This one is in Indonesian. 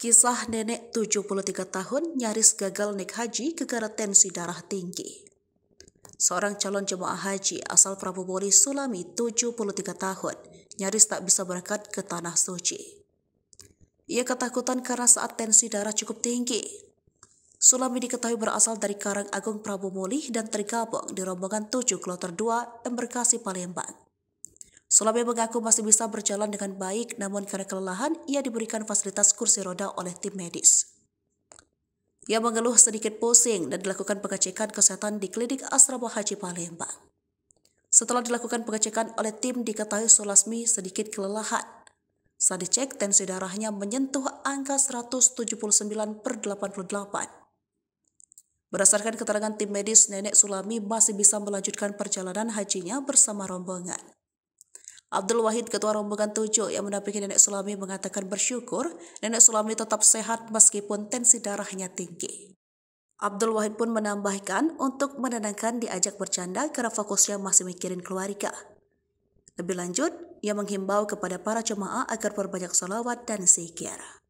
Kisah nenek 73 tahun nyaris gagal naik haji gara tensi darah tinggi. Seorang calon jemaah haji asal Prabobori Sulami 73 tahun nyaris tak bisa berangkat ke tanah suci. Ia ketakutan karena saat tensi darah cukup tinggi. Sulami diketahui berasal dari Karang Agung Prabu Mulih dan tergabung di rombongan 7 kloter 2 Embarkasi Palembang. Sulami mengaku masih bisa berjalan dengan baik, namun karena kelelahan, ia diberikan fasilitas kursi roda oleh tim medis. Ia mengeluh sedikit pusing dan dilakukan pengecekan kesehatan di klinik Asrama Haji Palembang. Setelah dilakukan pengecekan oleh tim, diketahui Sulasmi sedikit kelelahan. Saat dicek, tensi darahnya menyentuh angka 179 per 88. Berdasarkan keterangan tim medis, nenek Sulami masih bisa melanjutkan perjalanan hajinya bersama rombongan. Abdul Wahid Ketua Rombongan tujuh yang mendampingi Nenek Sulami mengatakan bersyukur Nenek Sulami tetap sehat meskipun tensi darahnya tinggi. Abdul Wahid pun menambahkan untuk menenangkan diajak bercanda karena fokusnya masih mikirin keluarga. Lebih lanjut, ia menghimbau kepada para jemaah agar berbanyak salawat dan zikir.